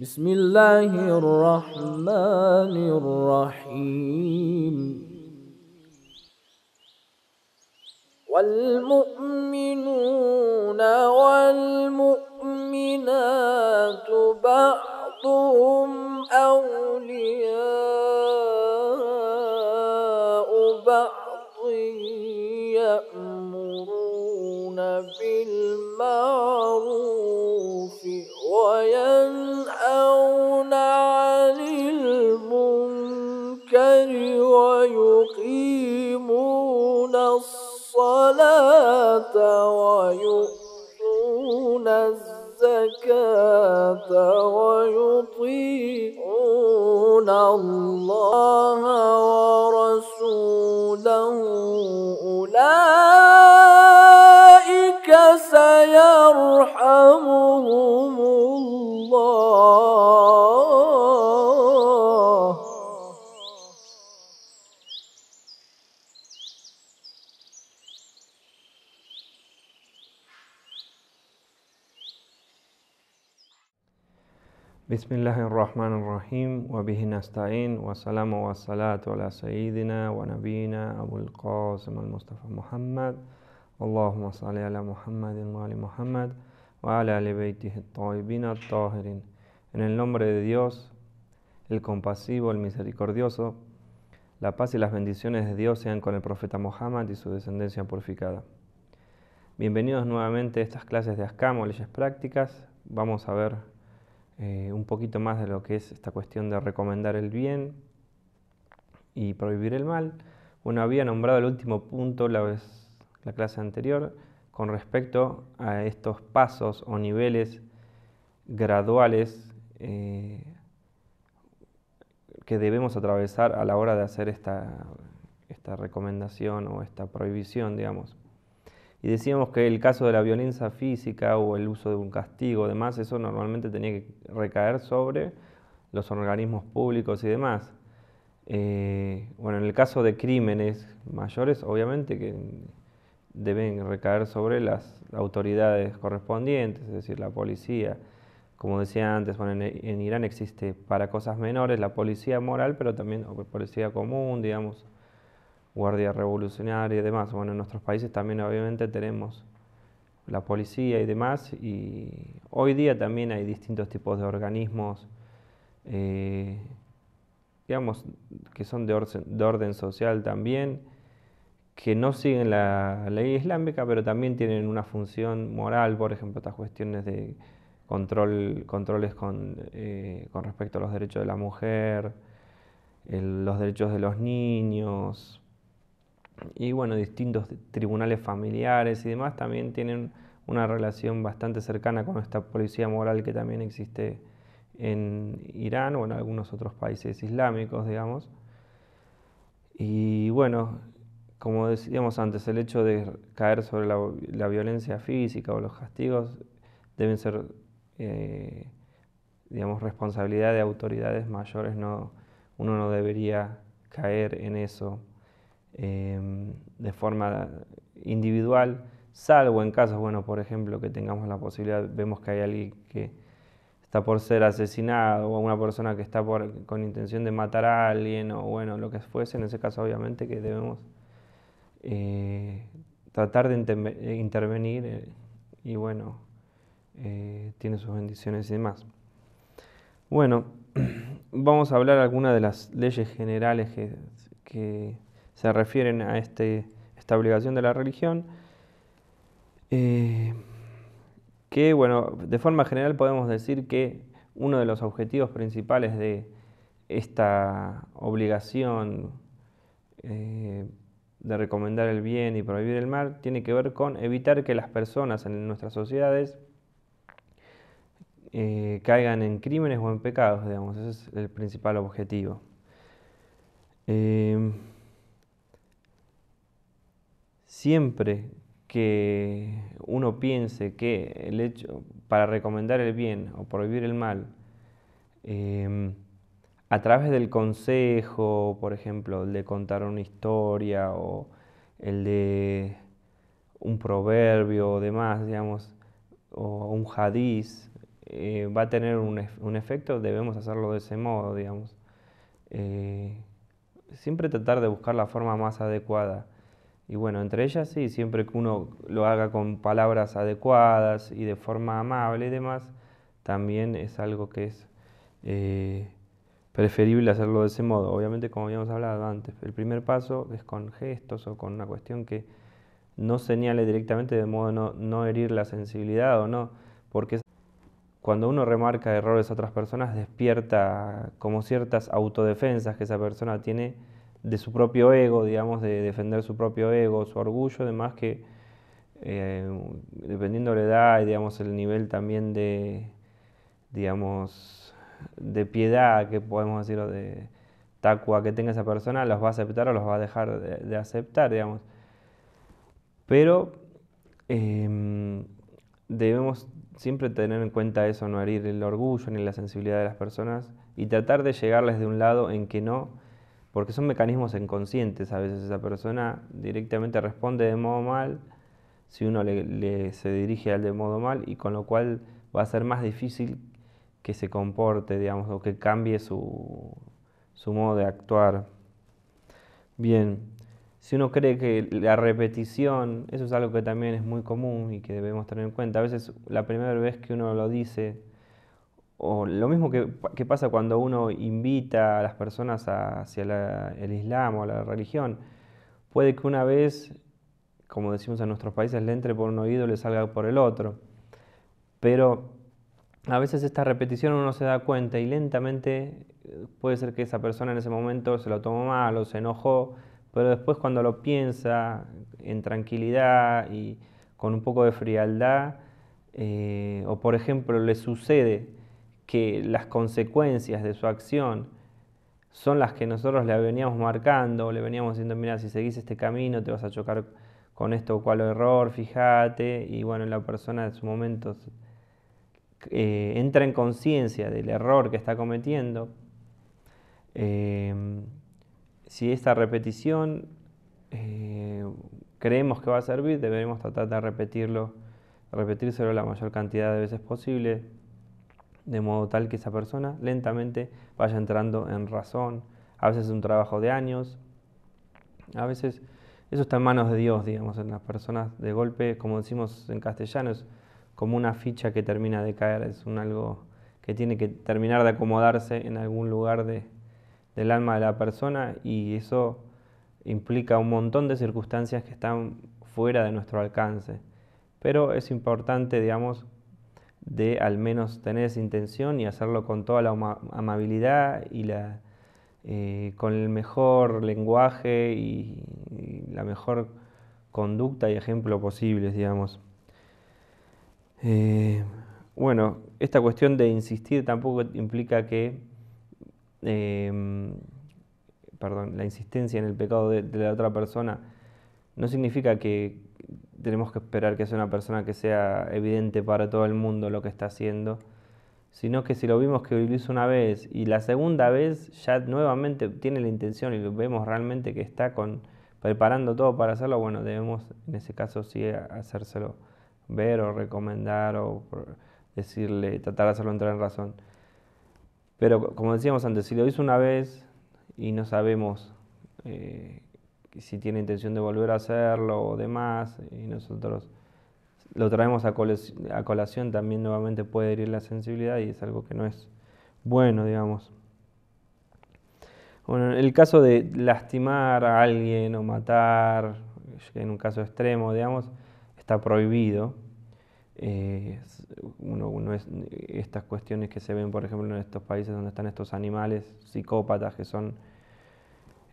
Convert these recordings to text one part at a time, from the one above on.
بسم الله الرحمن الرحيم والمؤمنون والمؤمنات بعضهم أولياء الصلاة ويؤتون الزكاة ويطيعون الله ورسوله أولئك سيرحمهم Bismillahirrahmanirrahim wa bihi nasta'in wa salamu wa salatu ala sayyidina wa nabina Abul Qasim al-Mustafa Muhammad Allahumma salli ala Muhammadin wa ali Muhammad wa ala ali baytihi at En el nombre de Dios, el compasivo, el misericordioso La paz y las bendiciones de Dios sean con el profeta Muhammad y su descendencia purificada Bienvenidos nuevamente a estas clases de Ascamo, leyes prácticas Vamos a ver eh, un poquito más de lo que es esta cuestión de recomendar el bien y prohibir el mal. Bueno, había nombrado el último punto la, vez, la clase anterior con respecto a estos pasos o niveles graduales eh, que debemos atravesar a la hora de hacer esta, esta recomendación o esta prohibición, digamos. Y decíamos que el caso de la violencia física o el uso de un castigo, demás, eso normalmente tenía que recaer sobre los organismos públicos y demás. Eh, bueno, en el caso de crímenes mayores, obviamente que deben recaer sobre las autoridades correspondientes, es decir, la policía. Como decía antes, bueno, en, Irán existe para cosas menores la policía moral, pero también la policía común, digamos, Guardia Revolucionaria y demás. Bueno, en nuestros países también obviamente tenemos la policía y demás, y hoy día también hay distintos tipos de organismos, eh, digamos, que son de orden, social también, que no siguen la ley islámica, pero también tienen una función moral, por ejemplo, estas cuestiones de control, controles con, eh, respecto a los derechos de la mujer, los derechos de los niños, y bueno, distintos tribunales familiares y demás también tienen una relación bastante cercana con esta policía moral que también existe en Irán o en algunos otros países islámicos, digamos. Y bueno, como decíamos antes, el hecho de caer sobre la, violencia física o los castigos deben ser, eh, digamos, responsabilidad de autoridades mayores. uno no debería caer en eso Em, de forma individual, salvo en casos, bueno, por ejemplo, que tengamos la posibilidad, vemos que hay alguien que está por ser asesinado o una persona que está con intención de matar a alguien o bueno, lo que fuese, en ese caso obviamente que debemos eh, tratar de eh, intervenir eh, y bueno, tiene sus bendiciones y demás. Bueno, vamos a hablar algunas de las leyes generales que se refieren a este, esta obligación de la religión. Eh, que, bueno, de forma general podemos decir que uno de los objetivos principales de esta obligación eh, de recomendar el bien y prohibir el mal tiene que ver con evitar que las personas en nuestras sociedades eh, caigan en crímenes o en pecados, digamos, ese es el principal objetivo siempre que uno piense que el hecho para recomendar el bien o prohibir el mal, em, a través del consejo, por ejemplo, el de contar una historia o el de un proverbio o demás, digamos, o un hadiz, eh, va a tener un, efecto, debemos hacerlo de ese modo, digamos. Eh, siempre tratar de buscar la forma más adecuada. Y bueno, entre ellas sí, siempre que uno lo haga con palabras adecuadas y de forma amable y demás, también es algo que es eh, preferible hacerlo de ese modo. Obviamente, como habíamos hablado antes, el primer paso es con gestos o con una cuestión que no señale directamente de modo no, no herir la sensibilidad o no, porque cuando uno remarca errores a otras personas despierta como ciertas autodefensas que esa persona tiene de su propio ego, digamos, de defender su propio ego, su orgullo, además que eh, dependiendo de la edad y digamos el nivel también de digamos de piedad que podemos decir o de tacua que tenga esa persona, los va a aceptar o los va a dejar de, aceptar, digamos. Pero em, debemos siempre tener en cuenta eso, no herir el orgullo ni la sensibilidad de las personas y tratar de llegarles de un lado en que no porque son mecanismos inconscientes. A veces esa persona directamente responde de modo mal, si uno le, se dirige al de modo mal, y con lo cual va a ser más difícil que se comporte, digamos, o que cambie su, su modo de actuar. Bien, si uno cree que la repetición, eso es algo que también es muy común y que debemos tener en cuenta, a veces la primera vez que uno lo dice, o lo mismo que, pasa cuando uno invita a las personas hacia el Islam o la religión, puede que una vez, como decimos en nuestros países, le entre por un oído y le salga por el otro. Pero a veces esta repetición uno se da cuenta y lentamente eh, puede ser que esa persona en ese momento se lo tomó mal o se enojó, pero después cuando lo piensa en tranquilidad y con un poco de frialdad, eh, o por ejemplo le sucede que las consecuencias de su acción son las que nosotros le veníamos marcando, le veníamos diciendo, mira, si seguís este camino te vas a chocar con esto o cual error, fíjate, y bueno, la persona en su momento eh, entra en conciencia del error que está cometiendo, eh, si esta repetición eh, creemos que va a servir, deberemos tratar de repetirlo, repetírselo la mayor cantidad de veces posible, de modo tal que esa persona lentamente vaya entrando en razón. A veces es un trabajo de años, a veces eso está en manos de Dios, digamos, en las personas de golpe, como decimos en castellano, es como una ficha que termina de caer, es un algo que tiene que terminar de acomodarse en algún lugar del alma de la persona y eso implica un montón de circunstancias que están fuera de nuestro alcance. Pero es importante, digamos, de al menos tener esa intención y hacerlo con toda la amabilidad y la, eh, con el mejor lenguaje y, la mejor conducta y ejemplo posibles, digamos. Eh, bueno, esta cuestión de insistir tampoco implica que, em, perdón, la insistencia en el pecado de la otra persona no significa que tenemos que esperar que sea una persona que sea evidente para todo el mundo lo que está haciendo, sino que si lo vimos que lo hizo una vez y la segunda vez ya nuevamente tiene la intención y vemos realmente que está con, preparando todo para hacerlo, bueno, debemos en ese caso sí hacérselo ver o recomendar o decirle, tratar de hacerlo entrar en razón. Pero como decíamos antes, si lo hizo una vez y no sabemos eh, si tiene intención de volver a hacerlo o demás, y nosotros lo traemos a, colación, también nuevamente puede herir la sensibilidad y es algo que no es bueno, digamos. Bueno, el caso de lastimar a alguien o matar, en un caso extremo, digamos, está prohibido. Eh, es, estas cuestiones que se ven, por ejemplo, en estos países donde están estos animales psicópatas que son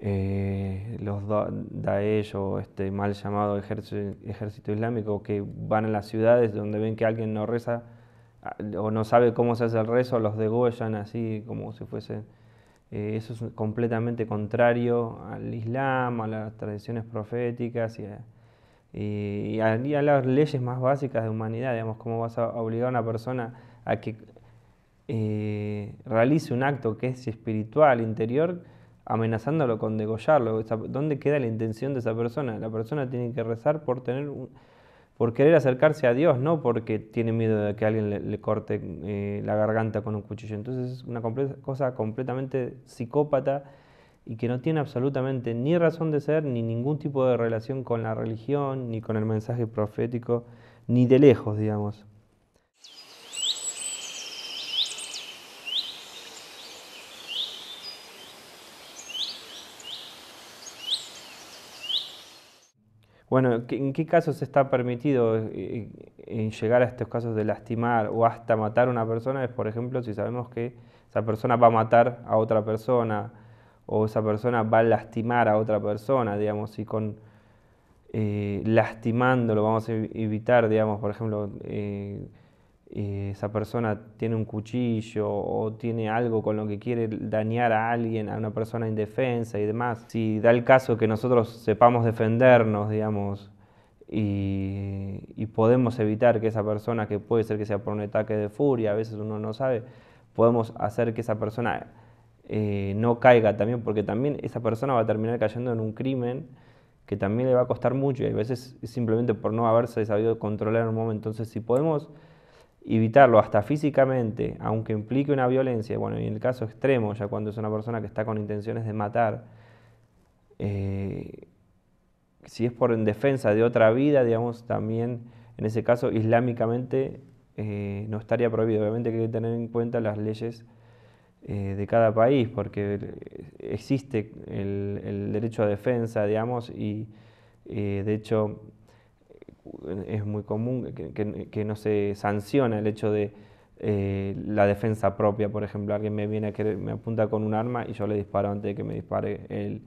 eh, los Daesh o este mal llamado ejército, islámico que van a las ciudades donde ven que alguien no reza o no sabe cómo se hace el rezo, los degollan así como si fuese... Eh, eso es completamente contrario al Islam, a las tradiciones proféticas y a, las leyes más básicas de humanidad, digamos, cómo vas a obligar a una persona a que eh, realice un acto que es espiritual, interior, amenazándolo con degollarlo. ¿Dónde queda la intención de esa persona? La persona tiene que rezar por tener por querer acercarse a Dios, no porque tiene miedo de que alguien le, corte eh, la garganta con un cuchillo. Entonces es una cosa completamente psicópata y que no tiene absolutamente ni razón de ser, ni ningún tipo de relación con la religión, ni con el mensaje profético, ni de lejos, digamos. Bueno, ¿en qué casos está permitido eh, llegar a estos casos de lastimar o hasta matar a una persona? Es, por ejemplo, si sabemos que esa persona va a matar a otra persona o esa persona va a lastimar a otra persona, digamos, y con eh, lo vamos a evitar, digamos, por ejemplo, eh, eh, esa persona tiene un cuchillo o tiene algo con lo que quiere dañar a alguien, a una persona indefensa y demás, si da el caso que nosotros sepamos defendernos, digamos, y, podemos evitar que esa persona, que puede ser que sea por un ataque de furia, a veces uno no sabe, podemos hacer que esa persona eh, no caiga también, porque también esa persona va a terminar cayendo en un crimen que también le va a costar mucho y a veces simplemente por no haberse sabido controlar en un momento. Entonces, si podemos evitarlo hasta físicamente, aunque implique una violencia, bueno, en el caso extremo, ya cuando es una persona que está con intenciones de matar, eh, si es por defensa de otra vida, digamos, también en ese caso islámicamente eh, no estaría prohibido. Obviamente hay que tener en cuenta las leyes eh, de cada país, porque existe el, el derecho a defensa, digamos, y de hecho es muy común que, no se sanciona el hecho de eh, la defensa propia, por ejemplo, alguien me viene a querer, me apunta con un arma y yo le disparo antes de que me dispare él.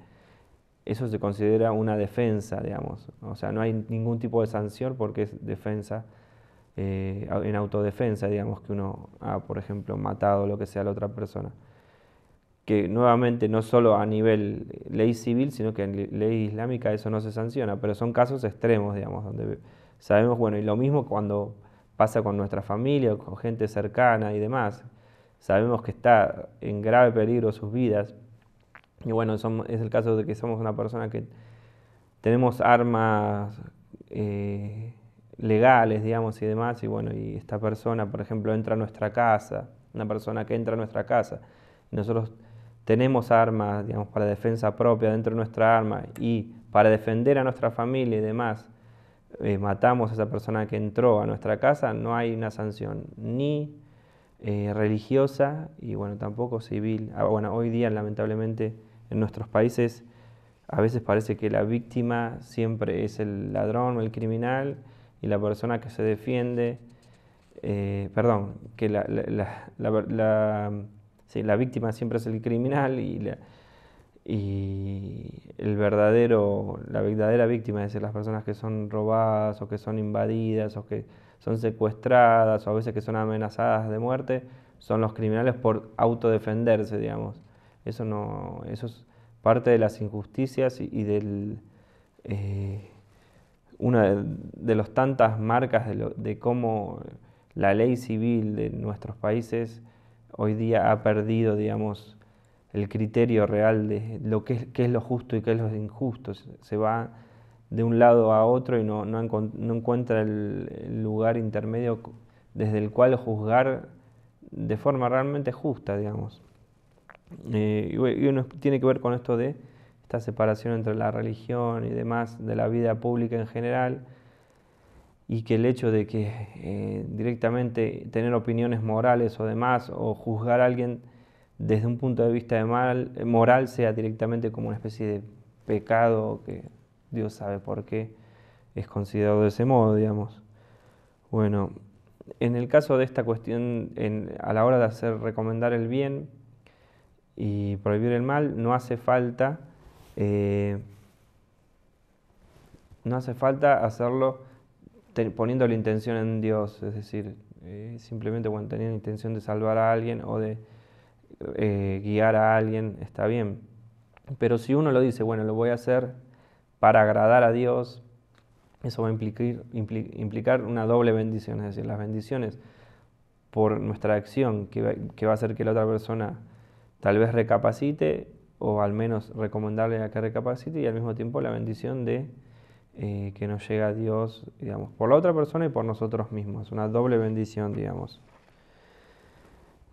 Eso se considera una defensa, digamos. O sea, no hay ningún tipo de sanción porque es defensa, eh, en autodefensa, digamos, que uno ha, por ejemplo, matado lo que sea la otra persona que nuevamente no solo a nivel ley civil, sino que en ley islámica eso no se sanciona, pero son casos extremos, digamos, donde Sabemos, bueno, y lo mismo cuando pasa con nuestra familia, con gente cercana y demás. Sabemos que está en grave peligro sus vidas. Y bueno, es el caso de que somos una persona que tenemos armas eh, legales, digamos, y demás. Y bueno, y esta persona, por ejemplo, entra a nuestra casa, una persona que entra a nuestra casa. nosotros tenemos armas, digamos, para defensa propia dentro de nuestra arma y para defender a nuestra familia y demás eh, matamos a esa persona que entró a nuestra casa, no hay una sanción ni eh, religiosa y bueno, tampoco civil. Ah, bueno, hoy día lamentablemente en nuestros países a veces parece que la víctima siempre es el ladrón o el criminal y la persona que se defiende, eh, perdón, que la, la, sí, la, víctima siempre es el criminal y la, y el verdadero, la verdadera víctima, es decir, las personas que son robadas o que son invadidas o que son secuestradas o a veces que son amenazadas de muerte, son los criminales por autodefenderse, digamos. Eso, no, eso es parte de las injusticias y, del... Eh, una de, de las tantas marcas de cómo la ley civil de nuestros países hoy día ha perdido, digamos, el criterio real de lo que es, lo justo y qué es lo injusto. Se va de un lado a otro y no, encuentra el, lugar intermedio desde el cual juzgar de forma realmente justa, digamos. Eh, y uno tiene que ver con esto de esta separación entre la religión y demás, de la vida pública en general, y que el hecho de que eh, directamente tener opiniones morales o demás, o juzgar a alguien, desde un punto de vista de mal, eh, moral sea directamente como una especie de pecado que Dios sabe por qué es considerado de ese modo, digamos. Bueno, en el caso de esta cuestión, a la hora de hacer recomendar el bien y prohibir el mal, no hace falta, eh, no hace falta hacerlo poniendo la intención en Dios, es decir, eh, simplemente cuando tenía la intención de salvar a alguien o de eh, guiar a alguien, está bien. Pero si uno lo dice, bueno, lo voy a hacer para agradar a Dios, eso va a implicar, implicar una doble bendición, es decir, las bendiciones por nuestra acción, que va, que va a hacer que la otra persona tal vez recapacite o al menos recomendarle a que recapacite y al mismo tiempo la bendición de eh, que nos llega a Dios, digamos, por la otra persona y por nosotros mismos. una doble bendición, digamos.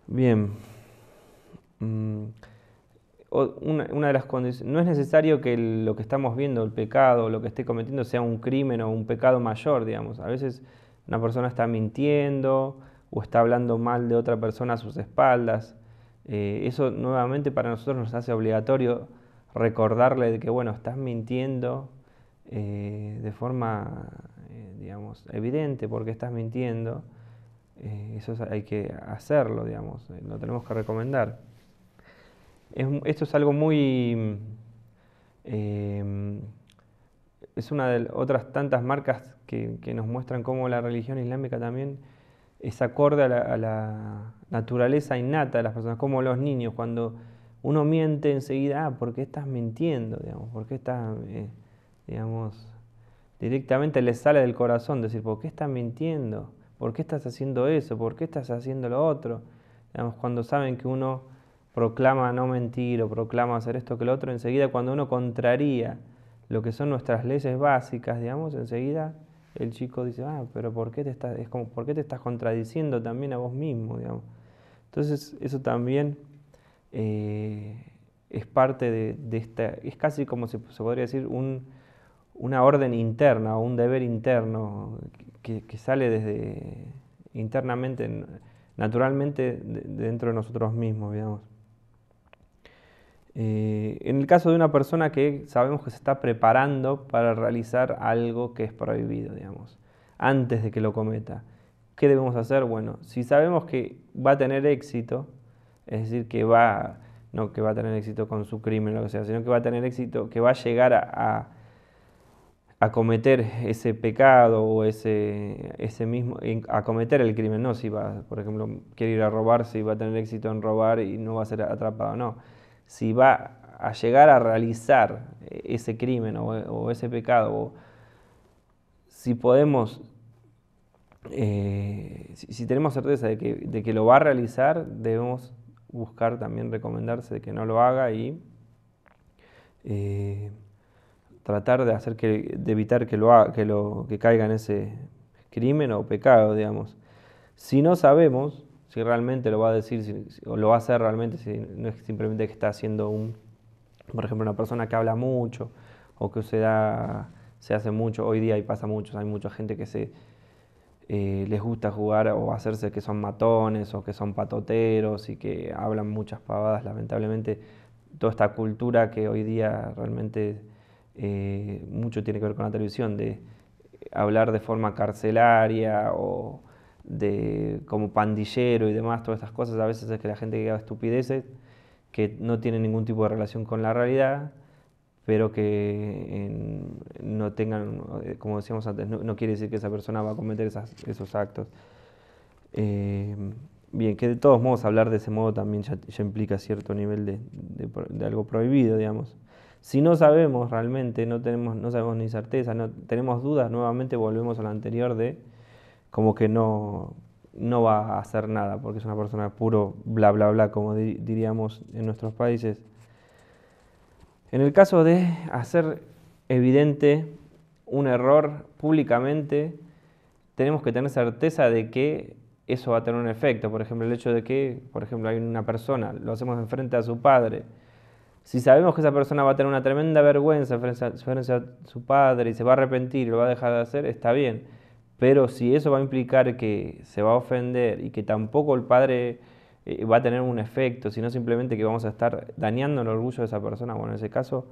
Bien. Mm, las no es necesario que lo que estamos viendo, el pecado, lo que esté cometiendo sea un crimen o un pecado mayor, digamos. A veces una persona está mintiendo o está hablando mal de otra persona a sus espaldas. Eh, eso nuevamente para nosotros nos hace obligatorio recordarle que, bueno, estás mintiendo eh, de forma, eh, digamos, evidente porque estás mintiendo. eso hay que hacerlo, digamos, lo tenemos que recomendar esto es algo muy... Em, es una de otras tantas marcas que, nos muestran cómo la religión islámica también es acorde a la, naturaleza innata de las personas, como los niños, cuando uno miente enseguida, ah, ¿por qué estás mintiendo? Digamos, ¿Por qué estás, eh, digamos, directamente le sale del corazón decir, ¿por qué estás mintiendo? ¿Por qué estás haciendo eso? ¿Por qué estás haciendo lo otro? Digamos, cuando saben que uno proclama no mentir o proclama hacer esto que lo otro, enseguida cuando uno contraría lo que son nuestras leyes básicas, digamos, enseguida el chico dice, ah, pero ¿por qué te estás, como, ¿por te estás contradiciendo también a vos mismo? Digamos? Entonces eso también eh, es parte de, esta, es casi como se, se podría decir un, una orden interna o un deber interno que, que sale desde internamente, naturalmente dentro de nosotros mismos, digamos. Eh, en el caso de una persona que sabemos que se está preparando para realizar algo que es prohibido, digamos, antes de que lo cometa, ¿qué debemos hacer? Bueno, si sabemos que va a tener éxito, es decir, que va, no que va a tener éxito con su crimen, lo que sea, sino que va a tener éxito, que va a llegar a, cometer ese pecado o ese, ese mismo, a cometer el crimen, no si va, por ejemplo, quiere ir a robar, si va a tener éxito en robar y no va a ser atrapado, no si va a llegar a realizar eh, ese crimen o, ese pecado, si podemos, eh, si, tenemos certeza de que, lo va a realizar, debemos buscar también recomendarse de que no lo haga y eh, tratar de hacer que de evitar que lo, haga, que lo que caiga en ese crimen o pecado, digamos. Si no sabemos si realmente lo va a decir o lo va a hacer realmente, si no es simplemente que está haciendo un, por ejemplo, una persona que habla mucho o que se, da, se hace mucho, hoy día y pasa mucho, hay mucha gente que se, eh, les gusta jugar o hacerse que son matones o que son patoteros y que hablan muchas pavadas, lamentablemente toda esta cultura que hoy día realmente eh, mucho tiene que ver con la televisión, de hablar de forma carcelaria o de como pandillero y demás, todas estas cosas, a veces es que la gente que haga estupideces que no tienen ningún tipo de relación con la realidad, pero que no tengan, eh, como decíamos antes, no, quiere decir que esa persona va a cometer esos actos. Eh, bien, que de todos modos hablar de ese modo también ya, implica cierto nivel de, de, de, algo prohibido, digamos. Si no sabemos realmente, no, tenemos, no sabemos ni certeza, no tenemos dudas, nuevamente volvemos a lo anterior de como que no, va a hacer nada, porque es una persona puro bla, bla, bla, como diríamos en nuestros países. En el caso de hacer evidente un error públicamente, tenemos que tener certeza de que eso va a tener un efecto. Por ejemplo, el hecho de que, por ejemplo, hay una persona, lo hacemos enfrente a su padre. Si sabemos que esa persona va a tener una tremenda vergüenza frente a su padre y se va a arrepentir y lo va a dejar de hacer, está bien pero si eso va a implicar que se va a ofender y que tampoco el padre eh, va a tener un efecto, sino simplemente que vamos a estar dañando el orgullo de esa persona, bueno, en ese caso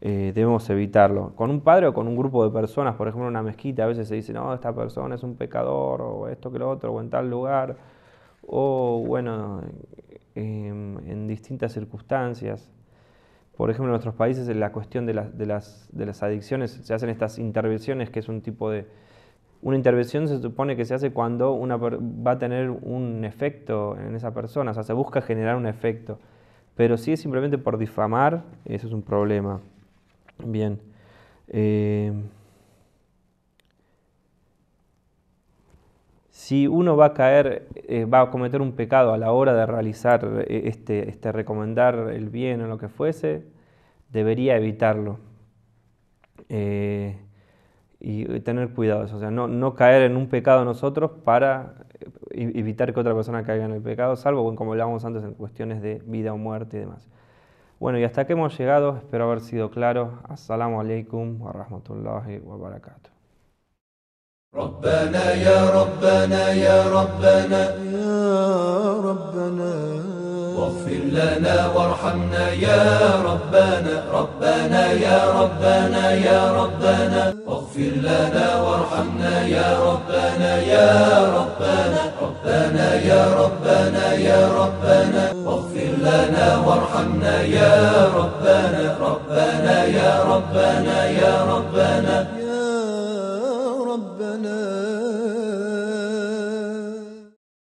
eh, debemos evitarlo. Con un padre o con un grupo de personas, por ejemplo, en una mezquita, a veces se dice, no, esta persona es un pecador, o esto que lo otro, o en tal lugar, o bueno, em, en distintas circunstancias. Por ejemplo, en nuestros países en la cuestión de las adicciones se hacen estas intervenciones, que es un tipo de, una intervención se supone que se hace cuando va a tener un efecto en esa persona, o sea, se busca generar un efecto. Pero si es simplemente por difamar, eso es un problema. Bien. Eh, si uno va a caer, eh, va a cometer un pecado a la hora de realizar eh, este, este recomendar el bien o lo que fuese, debería evitarlo y tener cuidados, o sea, no, caer en un pecado nosotros para eh, evitar que otra persona caiga en el pecado, salvo como hablábamos antes en cuestiones de vida o muerte y demás. Bueno, y hasta que hemos llegado, espero haber sido claro. Assalamu alaikum wa rahmatullahi wa barakatuh. اغفر لنا وارحمنا يا ربنا يا ربنا ربنا يا ربنا يا ربنا اغفر لنا وارحمنا يا ربنا ربنا يا ربنا يا ربنا